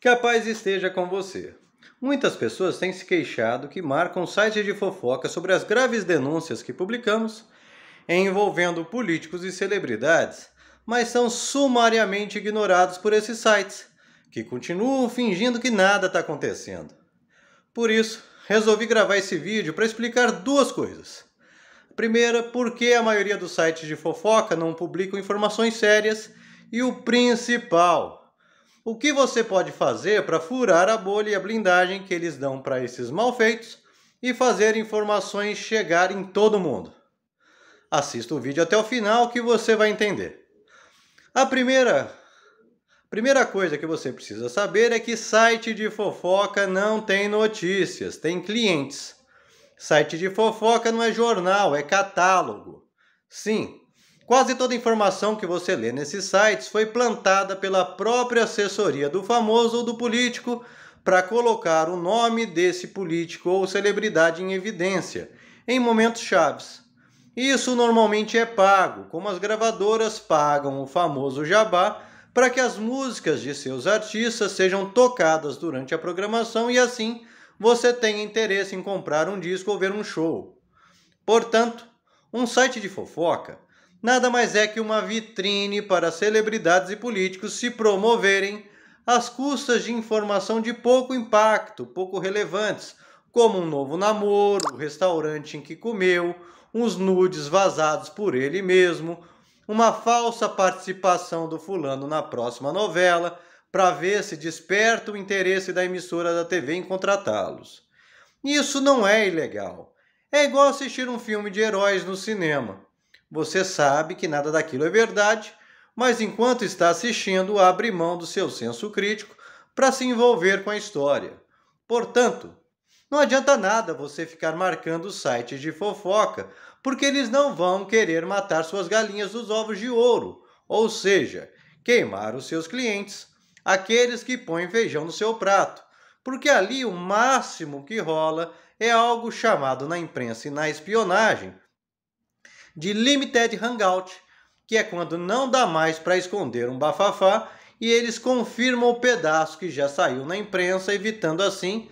Que a paz esteja com você. Muitas pessoas têm se queixado que marcam sites de fofoca sobre as graves denúncias que publicamos envolvendo políticos e celebridades, mas são sumariamente ignorados por esses sites, que continuam fingindo que nada está acontecendo. Por isso, resolvi gravar esse vídeo para explicar duas coisas. A primeira, por que a maioria dos sites de fofoca não publicam informações sérias, e o principal, o que você pode fazer para furar a bolha e a blindagem que eles dão para esses malfeitos e fazer informações chegar em todo mundo? Assista o vídeo até o final que você vai entender. A primeira Primeira coisa que você precisa saber é que site de fofoca não tem notícias, tem clientes. Site de fofoca não é jornal, é catálogo. Sim, Quase toda a informação que você lê nesses sites foi plantada pela própria assessoria do famoso ou do político para colocar o nome desse político ou celebridade em evidência em momentos chaves. Isso normalmente é pago, como as gravadoras pagam o famoso jabá para que as músicas de seus artistas sejam tocadas durante a programação e assim você tenha interesse em comprar um disco ou ver um show. Portanto, um site de fofoca nada mais é que uma vitrine para celebridades e políticos se promoverem às custas de informação de pouco impacto, pouco relevantes, como um novo namoro, o restaurante em que comeu, uns nudes vazados por ele mesmo, uma falsa participação do fulano na próxima novela, para ver se desperta o interesse da emissora da TV em contratá-los. Isso não é ilegal. É igual assistir um filme de heróis no cinema. Você sabe que nada daquilo é verdade, mas enquanto está assistindo, abre mão do seu senso crítico para se envolver com a história. Portanto, não adianta nada você ficar marcando sites de fofoca, porque eles não vão querer matar suas galinhas dos ovos de ouro, ou seja, queimar os seus clientes, aqueles que põem feijão no seu prato, porque ali o máximo que rola é algo chamado na imprensa e na espionagem de Limited Hangout, que é quando não dá mais para esconder um bafafá e eles confirmam o pedaço que já saiu na imprensa, evitando assim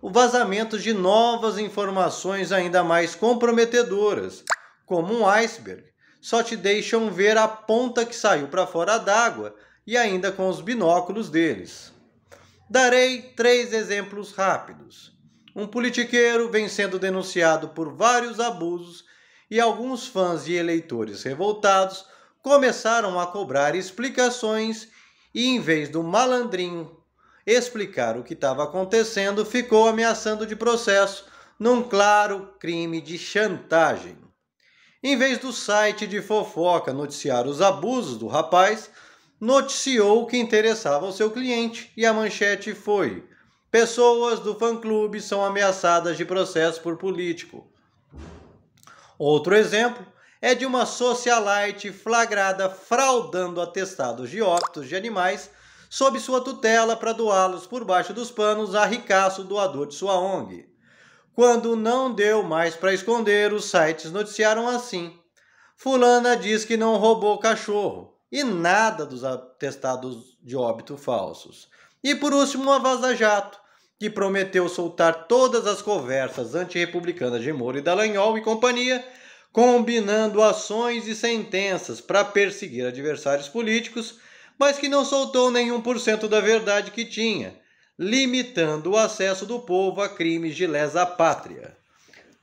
o vazamento de novas informações ainda mais comprometedoras, como um iceberg. Só te deixam ver a ponta que saiu para fora d'água e ainda com os binóculos deles. Darei três exemplos rápidos. Um politiqueiro vem sendo denunciado por vários abusos e alguns fãs e eleitores revoltados começaram a cobrar explicações e, em vez do malandrinho explicar o que estava acontecendo, ficou ameaçando de processo num claro crime de chantagem. Em vez do site de fofoca noticiar os abusos do rapaz, noticiou o que interessava ao seu cliente e a manchete foi: Pessoas do fã-clube são ameaçadas de processo por político. Outro exemplo é de uma socialite flagrada fraudando atestados de óbitos de animais sob sua tutela para doá-los por baixo dos panos a ricaço doador de sua ONG. Quando não deu mais para esconder, os sites noticiaram assim: Fulana diz que não roubou cachorro e nada dos atestados de óbito falsos. E por último, a Vaza Jato, que prometeu soltar todas as conversas antirrepublicanas de Moro e Dallagnol e companhia, combinando ações e sentenças para perseguir adversários políticos, mas que não soltou nenhum por cento da verdade que tinha, limitando o acesso do povo a crimes de lesa pátria.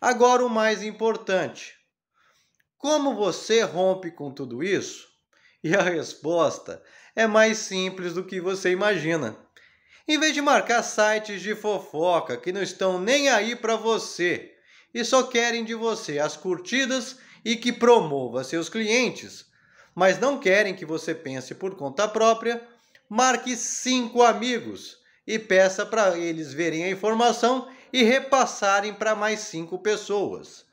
Agora o mais importante. Como você rompe com tudo isso? E a resposta é mais simples do que você imagina em vez de marcar sites de fofoca que não estão nem aí para você e só querem de você as curtidas e que promova seus clientes, mas não querem que você pense por conta própria, marque cinco amigos e peça para eles verem a informação e repassarem para mais cinco pessoas.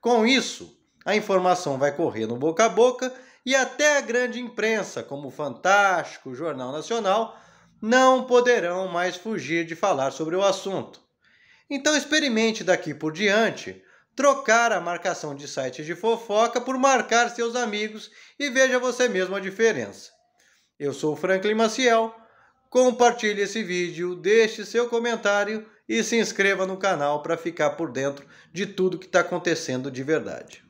Com isso, a informação vai correr no boca a boca e até a grande imprensa, como o Fantástico, o Jornal Nacional, não poderão mais fugir de falar sobre o assunto. Então experimente daqui por diante trocar a marcação de sites de fofoca por marcar seus amigos e veja você mesmo a diferença. Eu sou o Franklin Maciel, compartilhe esse vídeo, deixe seu comentário e se inscreva no canal para ficar por dentro de tudo que está acontecendo de verdade.